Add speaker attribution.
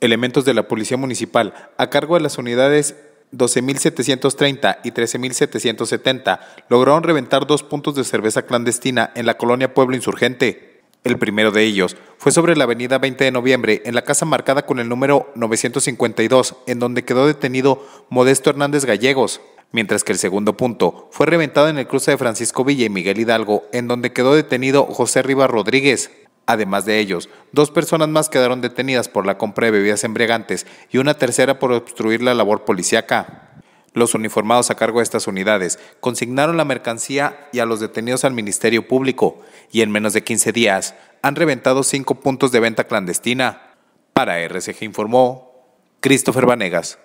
Speaker 1: elementos de la Policía Municipal a cargo de las unidades 12.730 y 13.770 lograron reventar dos puntos de cerveza clandestina en la colonia Pueblo Insurgente. El primero de ellos fue sobre la avenida 20 de noviembre, en la casa marcada con el número 952, en donde quedó detenido Modesto Hernández Gallegos, mientras que el segundo punto fue reventado en el cruce de Francisco Villa y Miguel Hidalgo, en donde quedó detenido José Rivas Rodríguez. Además de ellos, dos personas más quedaron detenidas por la compra de bebidas embriagantes y una tercera por obstruir la labor policíaca. Los uniformados a cargo de estas unidades consignaron la mercancía y a los detenidos al Ministerio Público y en menos de 15 días han reventado cinco puntos de venta clandestina. Para RCG informó Christopher Vanegas.